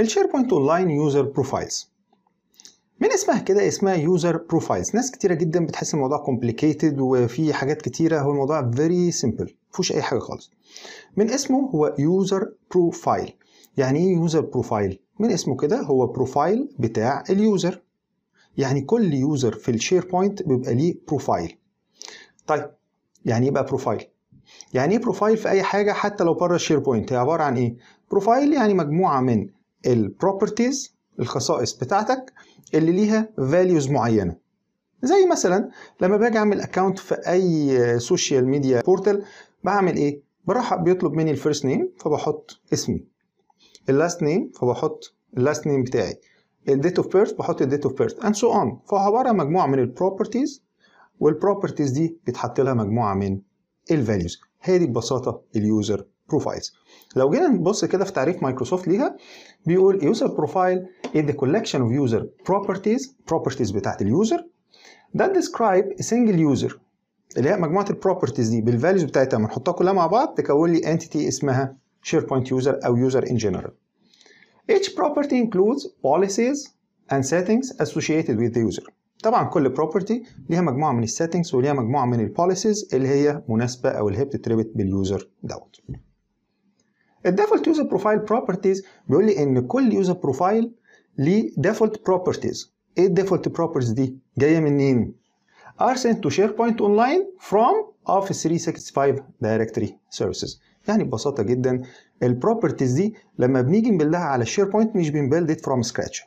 الشيربوينت اونلاين يوزر بروفايلز من اسمها كده اسمها يوزر بروفايلز ناس كتيره جدا بتحس الموضوع كومبليكيتد وفي حاجات كتيره هو الموضوع فيري سيمبل فيهوش اي حاجه خالص من اسمه هو يوزر بروفايل يعني ايه يوزر بروفايل من اسمه كده هو بروفايل بتاع اليوزر يعني كل يوزر في الشيربوينت بيبقى ليه بروفايل طيب يعني ايه بقى بروفايل يعني ايه بروفايل في اي حاجه حتى لو بره الشيربوينت هي عباره عن ايه بروفايل يعني مجموعه من البروبرتيز الخصائص بتاعتك اللي ليها فاليوز معينه زي مثلا لما باجي اعمل اكونت في اي سوشيال ميديا بورتال بعمل ايه بروح بيطلب مني الفيرست نيم فبحط اسمي اللاست نيم فبحط اللاست نيم بتاعي الديت اوف بيرث بحط الديت اوف بيرث اند سو اون فعباره مجموعه من البروبرتيز والبروبرتيز دي بيتحط لها مجموعه من الفاليوز هي دي ببساطه اليوزر profiles لو جينا نبص كده في تعريف مايكروسوفت ليها بيقول user profile is the collection of user properties properties بتاعت اليوزر that describe a single user اللي هي مجموعه البروبرتيز دي بالفاليوز بتاعتها لما نحطها كلها مع بعض تكون لي انتيتي اسمها SharePoint user او user in general each property includes policies and settings associated with the user طبعا كل بروبرتي ليها مجموعه من السيتنجز وليها مجموعه من البوليسيز اللي هي مناسبه او اللي هي بتتربط باليوزر دوت الديفولت يوزر بروفايل بروبرتيز بيقول لي ان كل يوزر بروفايل ليه ديفولت بروبرتيز ايه الديفولت بروبرتيز دي جايه منين تو شير بوينت اون لاين فروم اوف 365 دايركتري سيرفيسز يعني ببساطه جدا البروبرتيز دي لما بنيجي نبلدها على الشير بوينت مش ات فروم سكراتش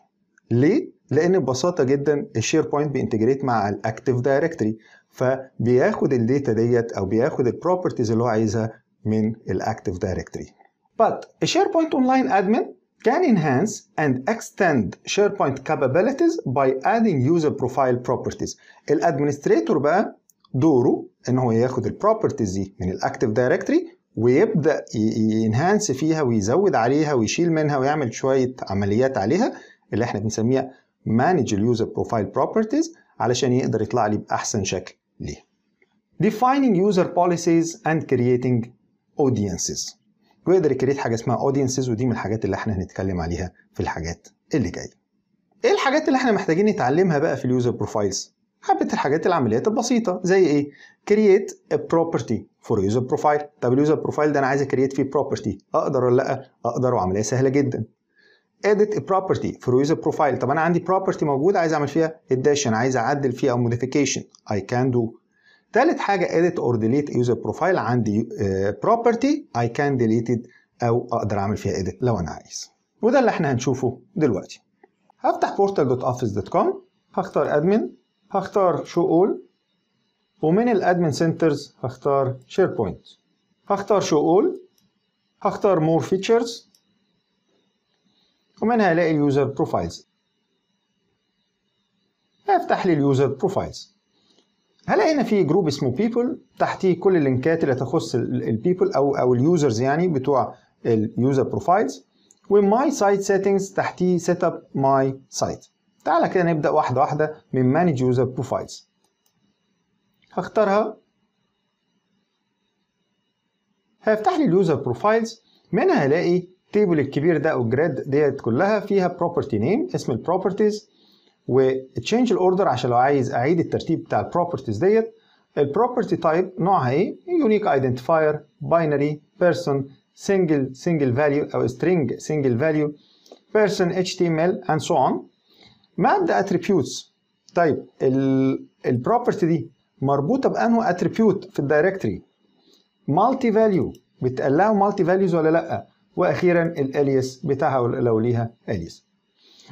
ليه لان ببساطه جدا بوينت بينتجريت مع الاكتيف دايركتوري فبياخد الداتا ديت او بياخد البروبرتيز اللي هو عايزها من الاكتيف دايركتوري But a SharePoint Online admin can enhance and extend SharePoint capabilities by adding user profile properties. الادمنستريتور بقى دوره ان هو ياخد البروبرتيز دي من الاكتيف دايركتري ويبدا ينهانس فيها ويزود عليها ويشيل منها ويعمل شويه عمليات عليها اللي احنا بنسميها مانج اليوزر بروفايل بروبرتيز علشان يقدر يطلع لي باحسن شكل ليها. Defining user policies and creating audiences. ويقدر يكريت حاجه اسمها اودينسز ودي من الحاجات اللي احنا هنتكلم عليها في الحاجات اللي جايه ايه الحاجات اللي احنا محتاجين نتعلمها بقى في اليوزر بروفايلز حبه الحاجات العمليات البسيطه زي ايه كرييت بروبرتي فور يوزر بروفايل، طب اليوزر بروفايل ده انا عايز اكريت فيه بروبرتي اقدر ولا لا اقدر وعمليه سهله جدا edit a property for user profile طب انا عندي property موجوده عايز اعمل فيها addition عايز اعدل فيها او modification I can do تالت حاجة edit or delete user profile عندي آه، property I can delete it أو أقدر أعمل فيها edit لو أنا عايز وده اللي احنا هنشوفه دلوقتي هفتح portal.office.com هختار admin هختار show all ومن الادمن سنترز هختار SharePoint هختار show all هختار more features ومنها هلاقي اليوزر بروفايلز هيفتح لي اليوزر بروفايلز هلا هنا في جروب اسمه بيبل تحتيه كل اللينكات اللي تخص البيبل او او اليوزرز يعني بتوع اليوزر بروفايلز وماي سايت سيتنجز تحتيه سيت اب ماي سايت تعالى كده نبدا واحده واحده من مانج يوزر بروفايلز هختارها هيفتح لي اليوزر بروفايلز منها هلاقي التيبل الكبير ده او الجريد ديت كلها فيها بروبرتي نيم اسم البروبرتيز وتشينج الاوردر عشان لو عايز اعيد الترتيب بتاع البروبرتيز ديت البروبرتي تايب نوعها ايه؟ يونيك ايدنتيفاير باينري بيرسون سنجل سنجل فاليو او سترينج سنجل فاليو بيرسون اتش تي ام ال اند سو اون the اتريبيوتس طيب البروبرتي دي مربوطه بانه اتريبيوت في الدايركتري مالتي فاليو بتقلها مالتي فاليوز ولا لا واخيرا الاليس بتاعها لو ليها اليس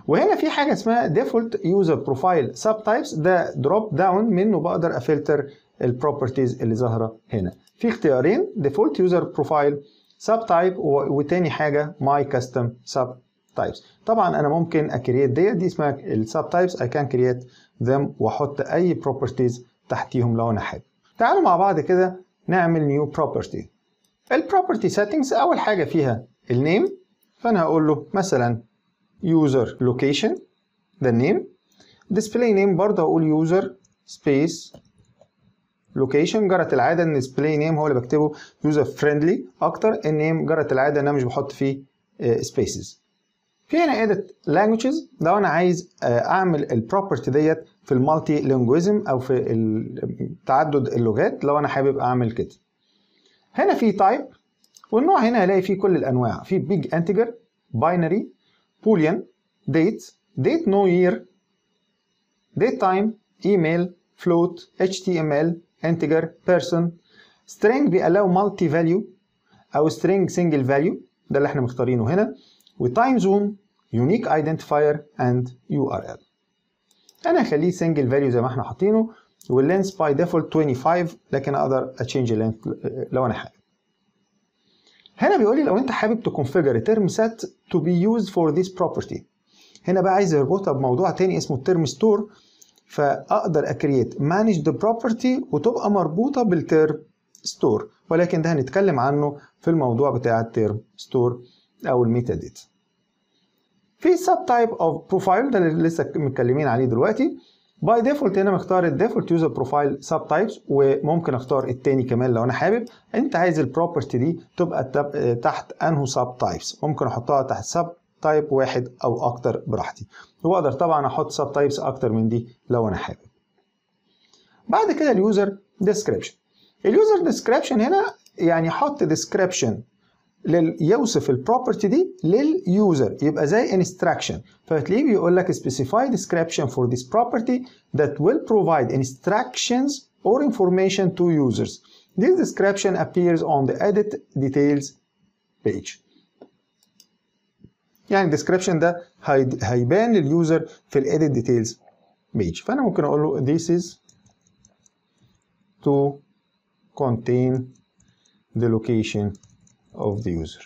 وهنا في حاجه اسمها ديفولت يوزر بروفايل سب تايبس ده دروب داون منه بقدر افلتر البروبرتيز اللي ظاهره هنا في اختيارين ديفولت يوزر بروفايل سب تايب وتاني حاجه ماي كاستم سب تايبس طبعا انا ممكن اكريت ديت دي اسمها السب تايبس اي كان كريت ذم واحط اي بروبرتيز تحتيهم لو انا حابب تعالوا مع بعض كده نعمل نيو بروبرتي البروبرتي سيتنجز اول حاجه فيها النيم فانا هقول له مثلا يوزر لوكيشن ذا نيم ديسبلاي نيم برضه هقول يوزر سبيس لوكيشن جرت العاده ان ديسبلاي نيم هو اللي بكتبه يوزر فريندلي اكتر النيم جرت العاده ان انا مش بحط فيه سبيسز آه، في هنا ادت لانجوجز لو انا عايز آه، اعمل البروبرتي ديت في المالتي لينجويزم او في تعدد اللغات لو انا حابب اعمل كده هنا في تايب والنوع هنا هلاقي فيه كل الانواع في بيج انتجر باينري boolean date date no year date time email float html integer person string بيألاو multi value او string single value ده اللي احنا مختارينه هنا وتايم زون يونيك ايدنتيفاير اند يو ار ال انا هخليه single value زي ما احنا حاطينه واللينث باي ديفولت 25 لكن اقدر اتشينج اللينث لو انا حابب هنا بيقول لي لو انت حابب تكونفيجر ترم سيت تو بي يوز فور ذيس بروبرتي هنا بقى عايز اربطها بموضوع تاني اسمه الترم ستور فاقدر اكريت مانج ذا بروبرتي وتبقى مربوطه بالترم ستور ولكن ده هنتكلم عنه في الموضوع بتاع الترم ستور او الميتا داتا في سب تايب اوف بروفايل ده اللي لسه متكلمين عليه دلوقتي باي ديفولت هنا مختار الديفولت يوزر بروفايل سب تايبس وممكن اختار التاني كمان لو انا حابب انت عايز البروبرتي دي تبقى تحت انه سب تايبس ممكن احطها تحت سب تايب واحد او اكتر براحتي واقدر طبعا احط سب تايبس اكتر من دي لو انا حابب بعد كده اليوزر ديسكريبشن اليوزر ديسكريبشن هنا يعني حط ديسكريبشن لل يوصف البروبرتي دي لليوزر يبقى زي انستراكشن فهتلاقيه بيقول لك specify description for this property that will provide instructions or information to users this description appears on the edit details page يعني description that ده هيبان لليوزر في edit details page فانا ممكن اقول له this is to contain the location of the user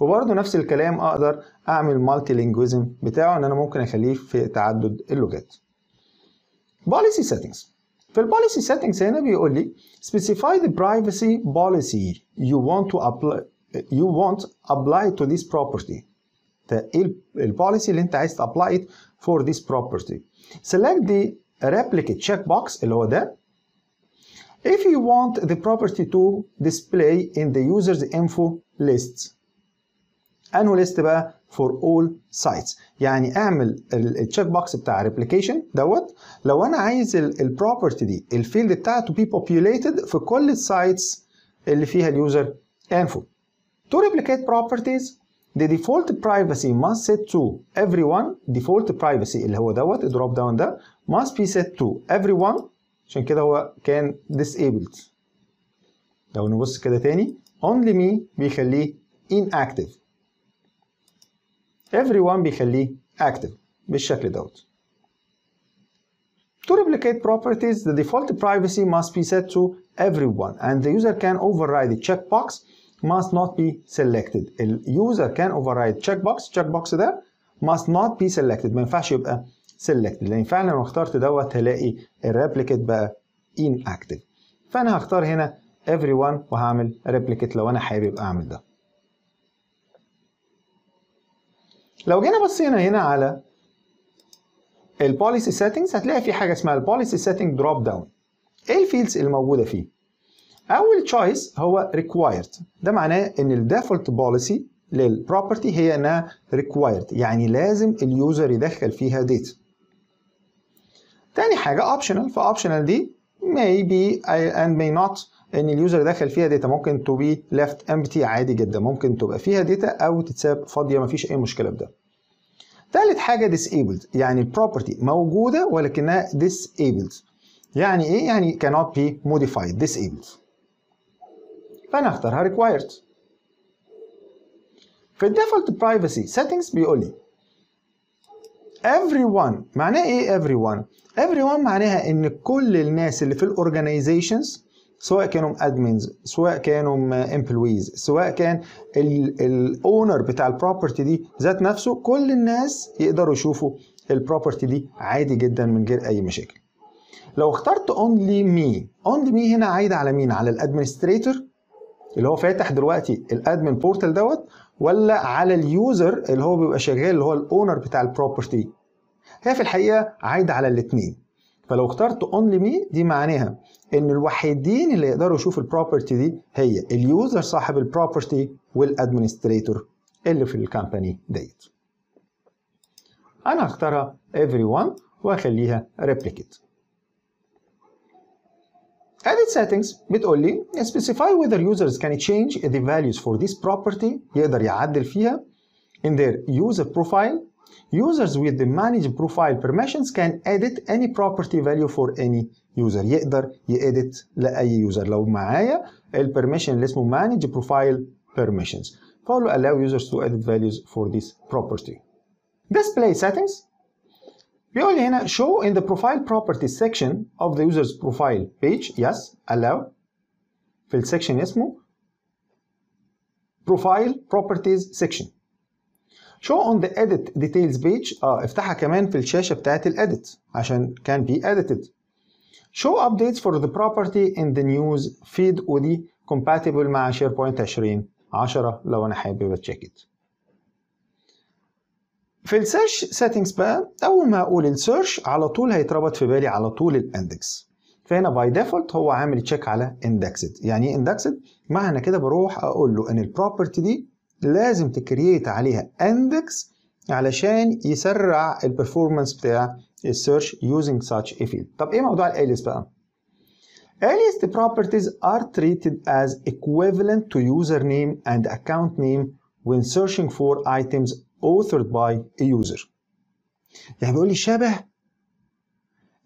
وبرضه نفس الكلام اقدر اعمل مالتي لينجويزم بتاعه ان انا ممكن اخليه في تعدد اللغات بوليسي سيتنجز في البوليسي سيتنجز هنا بيقول لي سبيسيفاي ذا برايفسي بوليسي يو وونت تو ابلاي يو وونت ابلاي تو ذيس بروبرتي ده البوليسي اللي انت عايز تابلاي فور ذيس بروبرتي سيلكت ذا the تشيك بوكس اللي هو ده if you want the property to display in the user's info lists انه list بقى for all sites يعني اعمل التشيك بوكس بتاع replication دوت لو انا عايز البروبرتي دي الفيلد بتاعته be populated for all sites اللي فيها اليوزر info to replicate properties the default privacy must set to everyone default privacy اللي هو دوت الدروب داون ده must be set to everyone عشان كده هو كان disabled لو نبص كده تاني only me بيخليه inactive everyone بيخليه active بالشكل دوت To replicate properties, the default privacy must be set to everyone and the user can override the checkbox must not be selected. The user can override checkbox, checkbox there must not be selected ما ينفعش يبقى سيلكت لان فعلا لو اخترت دوت هلاقي الريبليكيت بقى ان اكتف فانا هختار هنا every وان وهعمل ريبليكيت لو انا حابب اعمل ده لو جينا بصينا هنا على البوليسي سيتنجز هتلاقي في حاجه اسمها البوليسي سيتنج دروب داون ايه الفيلدز اللي موجوده فيه اول تشويس هو ريكوايرد ده معناه ان الديفولت بوليسي للبروبرتي هي انها ريكوايرد يعني لازم اليوزر يدخل فيها ديتا تاني حاجة اوبشنال فاوبشنال دي may be and may not ان اليوزر داخل فيها داتا ممكن تو بي ليفت امبتي عادي جدا ممكن تبقى فيها داتا او تتساب فاضيه مفيش اي مشكله بده تالت حاجه disabled يعني البروبرتي موجوده ولكنها disabled يعني ايه يعني cannot be modified disabled فانا اختارها required في الديفولت برايفسي سيتنجز بيقول لي everyone معناه ايه everyone everyone معناها ان كل الناس اللي في الاورجانيزيشنز سواء كانوا ادمنز سواء كانوا امبلويز سواء كان الاونر بتاع البروبرتي دي ذات نفسه كل الناس يقدروا يشوفوا البروبرتي دي عادي جدا من غير اي مشاكل لو اخترت اونلي مي اونلي مي هنا عايده على مين على الادمنستريتور اللي هو فاتح دلوقتي الادمن بورتال دوت ولا على اليوزر اللي هو بيبقى شغال اللي هو الاونر بتاع البروبرتي هي في الحقيقه عايده على الاثنين فلو اخترت اونلي مي دي معناها ان الوحيدين اللي يقدروا يشوفوا البروبرتي دي هي اليوزر صاحب البروبرتي والادمنستريتور اللي في الكامباني ديت انا هختارها everyone واخليها replicate Edit settings بتقول لي specify whether users can change the values for this property يقدر يعدل فيها in their user profile users with the manage profile permissions can edit any property value for any user يقدر يedit لأي user لو معايا البرميشن اللي اسمه manage profile permissions Follow allow users to edit values for this property display settings بيقول لي هنا show in the profile properties section of the user's profile page yes allow في section اسمه profile properties section show on the edit details page اه افتحها كمان في الشاشه بتاعت الاديت عشان can be edited show updates for the property in the news feed ودي compatible مع SharePoint 20 10 لو انا حابب اتشيك ات في السيرش سيتنجز بقى اول ما اقول السيرش على طول هيتربط في بالي على طول الاندكس فهنا باي ديفولت هو عامل تشيك على اندكسد يعني ايه اندكسد معنى كده بروح اقول له ان البروبرتي دي لازم تكريت عليها اندكس علشان يسرع البرفورمانس بتاع السيرش يوزنج ساتش اي فيلد طب ايه موضوع الاليس بقى Aliased properties are treated as equivalent to username and account name when searching for items authored by a user. يعني بيقول لي شبه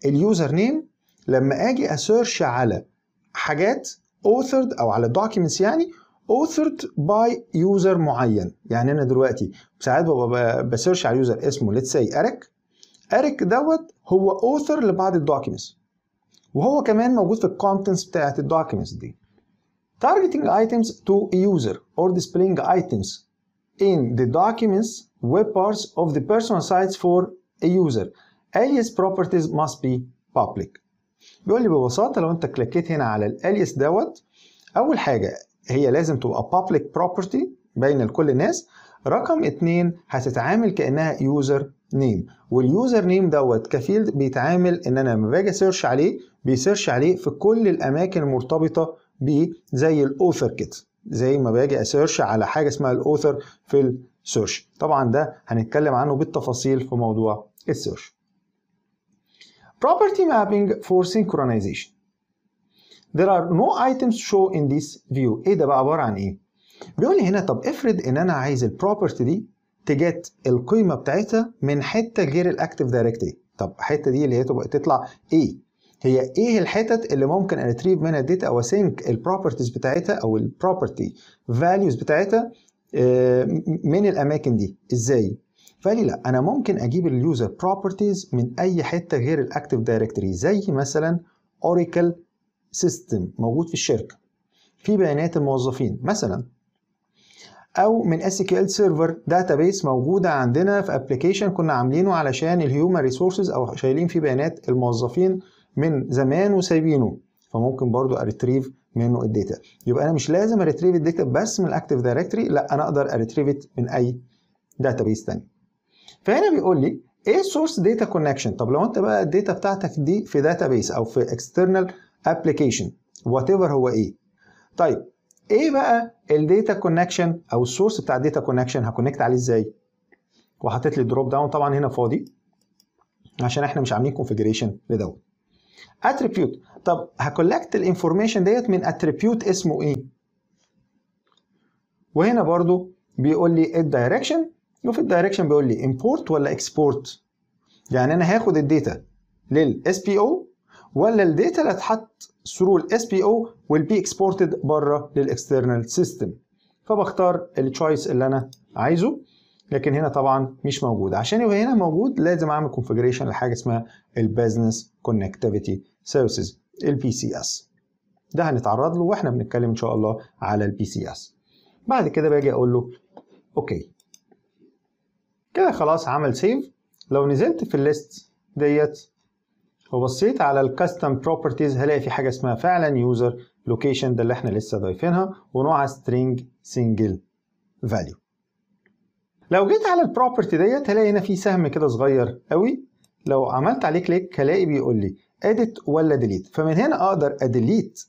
اليوزر نيم لما اجي اسيرش على حاجات authored او على دوكيومنتس يعني authored by يوزر معين يعني انا دلوقتي ساعات ببقى بسيرش على يوزر اسمه let's say اريك اريك دوت هو author لبعض الدوكيومنتس وهو كمان موجود في الكونتنتس بتاعت الدوكيومنتس دي targeting items to a user or displaying items in the documents web parts of the personal sites for a user alias properties must be public بيقول لي ببساطة لو انت كليكيت هنا على الاليس دوت اول حاجة هي لازم تبقى public property بين الكل الناس رقم اتنين هتتعامل كانها يوزر نيم واليوزر نيم دوت كفيلد بيتعامل ان انا لما باجي سيرش عليه بيسيرش عليه في كل الاماكن المرتبطه بيه زي الاوثر كده زي ما باجي اسيرش على حاجه اسمها الاوثر في السيرش طبعا ده هنتكلم عنه بالتفاصيل في موضوع السيرش property mapping for synchronization there are no items show in this view ايه ده بقى عباره عن ايه بيقول لي هنا طب افرض ان انا عايز البروبرتي دي تجت القيمه بتاعتها من حته غير الاكتيف دايركتري طب الحته دي اللي هي تبقى تطلع ايه هي ايه الحتت اللي ممكن اريتريف منها الداتا او اسينك البروبرتيز بتاعتها او البروبرتي فاليوز بتاعتها آه، من الاماكن دي ازاي فقال لي لا انا ممكن اجيب اليوزر بروبرتيز من اي حته غير الاكتيف دايركتري زي مثلا اوراكل سيستم موجود في الشركه في بيانات الموظفين مثلا او من اس كيو ال سيرفر داتابيس موجوده عندنا في ابلكيشن كنا عاملينه علشان الهيومن ريسورسز او شايلين فيه بيانات الموظفين من زمان وسايبينه فممكن برضو اريتريف منه الداتا يبقى انا مش لازم اريتريف الداتا بس من الاكتيف دايركتري لا انا اقدر اريتريف من اي داتابيس ثاني فهنا بيقول لي ايه السورس داتا كونكشن طب لو انت بقى الداتا بتاعتك دي في داتابيس او في اكسترنال ابلكيشن وات ايفر هو ايه طيب ايه بقى الداتا كونكشن او السورس بتاع الداتا كونكشن هكونكت عليه ازاي وحطيت لي الدروب داون طبعا هنا فاضي عشان احنا مش عاملين كونفيجريشن لدوت اتريبيوت طب هكولكت الانفورميشن ديت من اتريبيوت اسمه ايه وهنا برضو بيقول لي الدايركشن وفي الدايركشن بيقول لي امبورت ولا اكسبورت يعني انا هاخد الداتا للاس بي او ولا الداتا اللي اتحط ثرو الاس بي او والبي اكسبورتد بره للاكسترنال سيستم فبختار التشويس اللي انا عايزه لكن هنا طبعا مش موجود عشان يبقى هنا موجود لازم اعمل كونفجريشن لحاجه اسمها البيزنس كونكتيفيتي سيرفيسز البي سي اس ده هنتعرض له واحنا بنتكلم ان شاء الله على البي سي اس بعد كده باجي اقول له اوكي كده خلاص عمل سيف لو نزلت في الليست ديت وبصيت على الكاستم بروبرتيز هلاقي في حاجه اسمها فعلا يوزر لوكيشن ده اللي احنا لسه ضايفينها ونوعها سترينج سنجل فاليو لو جيت على البروبرتي ديت هلاقي هنا في سهم كده صغير قوي لو عملت عليه كليك هلاقي بيقول لي اديت ولا ديليت فمن هنا اقدر اديليت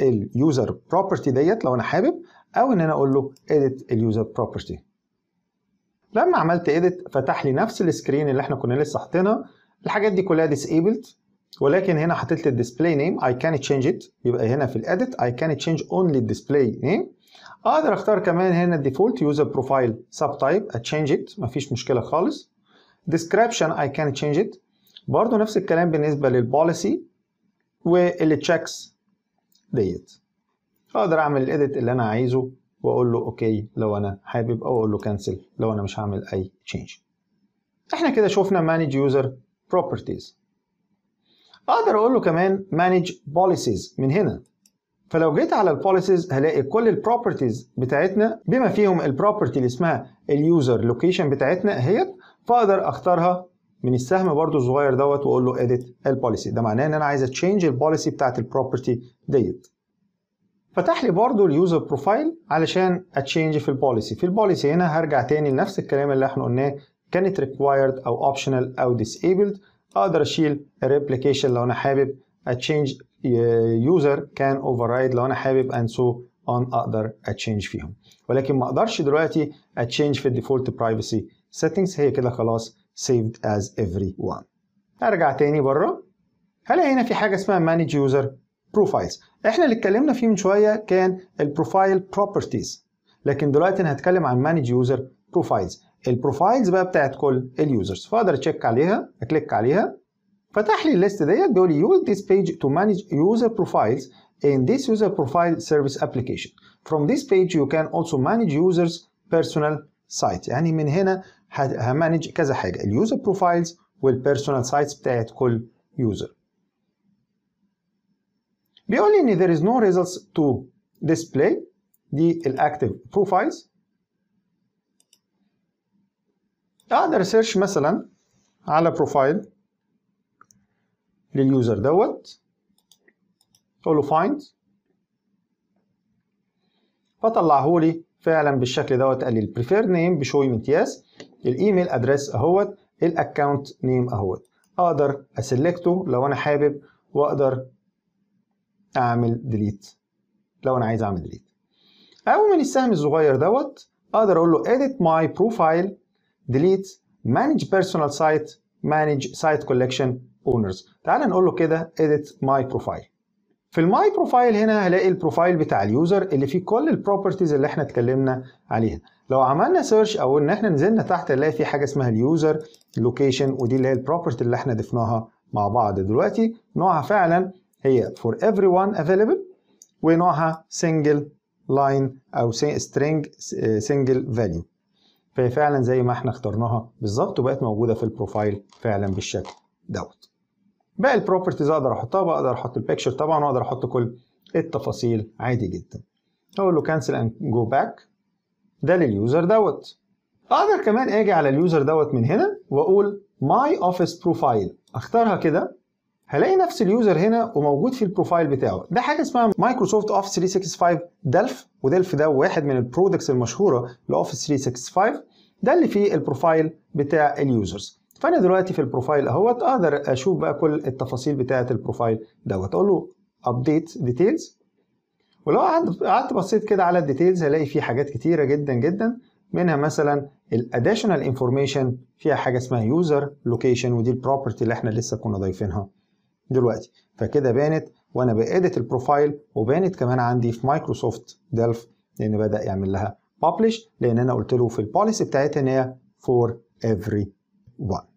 اليوزر بروبرتي ديت لو انا حابب او ان انا اقول له اديت اليوزر بروبرتي لما عملت اديت فتح لي نفس السكرين اللي احنا كنا لسه حاطينها الحاجات دي كلها ديسيبلد ولكن هنا حطيت لي الديسبلاي نيم اي كان تشينج ات يبقى هنا في الاديت اي كان تشينج اونلي الديسبلاي نيم اقدر اختار كمان هنا الديفولت يوزر بروفايل سب تايب اتشينج ات مفيش مشكله خالص ديسكريبشن اي كان تشينج ات برضه نفس الكلام بالنسبه للبوليسي والتشيكس ديت اقدر اعمل الاديت اللي انا عايزه واقول له اوكي لو انا حابب او اقول له كانسل لو انا مش هعمل اي تشينج احنا كده شفنا مانج يوزر بروبرتيز اقدر اقول له كمان مانج بوليسيز من هنا فلو جيت على البوليسيز هلاقي كل البروبرتيز بتاعتنا بما فيهم البروبرتي اللي اسمها اليوزر لوكيشن بتاعتنا اهيت فاقدر اختارها من السهم برده الصغير دوت واقول له اديت البوليسي ده معناه ان انا عايز اتشينج البوليسي بتاعت البروبرتي ديت فتح لي برضو اليوزر بروفايل علشان اتشينج في البوليسي في البوليسي هنا هرجع تاني لنفس الكلام اللي احنا قلناه كانت ريكوايرد او اوبشنال او ديسيبلد اقدر اشيل الريبليكيشن لو انا حابب اتشينج يوزر كان اوفررايد لو انا حابب اند سو اون اقدر اتشينج فيهم ولكن ما اقدرش دلوقتي اتشينج في الديفولت برايفسي سيتنجز هي كده خلاص سيفد از افري وان ارجع تاني بره هلاقي هنا في حاجه اسمها manage user profiles احنا اللي اتكلمنا فيه من شويه كان البروفايل properties لكن دلوقتي انا هتكلم عن manage user profiles البروفايلز بقى بتاعت كل اليوزرز فاقدر اتشيك عليها اكليك عليها فتح لي الليست ديت بيقول لي يوز ذيس بيج تو مانج يوزر بروفايلز ان ذيس يوزر بروفايل سيرفيس ابلكيشن فروم ذيس بيج يو كان اولسو مانج يوزرز بيرسونال سايت يعني من هنا همانج كذا حاجه اليوزر بروفايلز والبيرسونال سايتس بتاعت كل يوزر بيقول لي ان ذير از نو ريزلتس تو ديسبلاي دي الاكتف بروفايلز اقدر اسيرش مثلا على بروفايل لليوزر دوت اقول له فايند فطلعه لي فعلا بالشكل دوت قال لي البريفيرد نيم بشوي امتياز الايميل ادريس اهوت الاكونت نيم اهوت اقدر اسلكته لو انا حابب واقدر اعمل ديليت لو انا عايز اعمل ديليت او من السهم الصغير دوت اقدر اقول له edit my profile delete manage personal site manage site collection owners تعال نقول له كده edit my profile في الماي بروفايل هنا هلاقي البروفايل بتاع اليوزر اللي فيه كل البروبرتيز اللي احنا اتكلمنا عليها لو عملنا سيرش او ان احنا نزلنا تحت نلاقي في حاجه اسمها اليوزر لوكيشن ودي اللي هي البروبرتي اللي احنا ضفناها مع بعض دلوقتي نوعها فعلا هي for everyone available ونوعها single line او string آه، single value فهي فعلا زي ما احنا اخترناها بالظبط وبقت موجوده في البروفايل فعلا بالشكل دوت باقي البروبرتيز اقدر احطها بقدر احط البيكتشر طبعا واقدر احط كل التفاصيل عادي جدا اقول له كانسل اند جو باك ده لليوزر دوت اقدر كمان اجي على اليوزر دوت من هنا واقول ماي اوفيس بروفايل اختارها كده هلاقي نفس اليوزر هنا وموجود في البروفايل بتاعه ده حاجه اسمها مايكروسوفت اوفيس 365 دلف ودلف ده واحد من البرودكتس المشهوره لاوفيس 365 ده اللي فيه البروفايل بتاع اليوزرز فانا دلوقتي في البروفايل اهوت اقدر اشوف بقى كل التفاصيل بتاعه البروفايل دوت اقول له ابديت ديتيلز ولو قعدت بصيت كده على الديتيلز هلاقي فيه حاجات كتيره جدا جدا منها مثلا الاديشنال انفورميشن فيها حاجه اسمها يوزر لوكيشن ودي البروبرتي اللي احنا لسه كنا ضايفينها دلوقتي فكده بانت وانا بقيت البروفايل وبانت كمان عندي في مايكروسوفت دلف لان بدا يعمل لها ببلش لان انا قلت له في البوليسي بتاعتها ان هي فور every one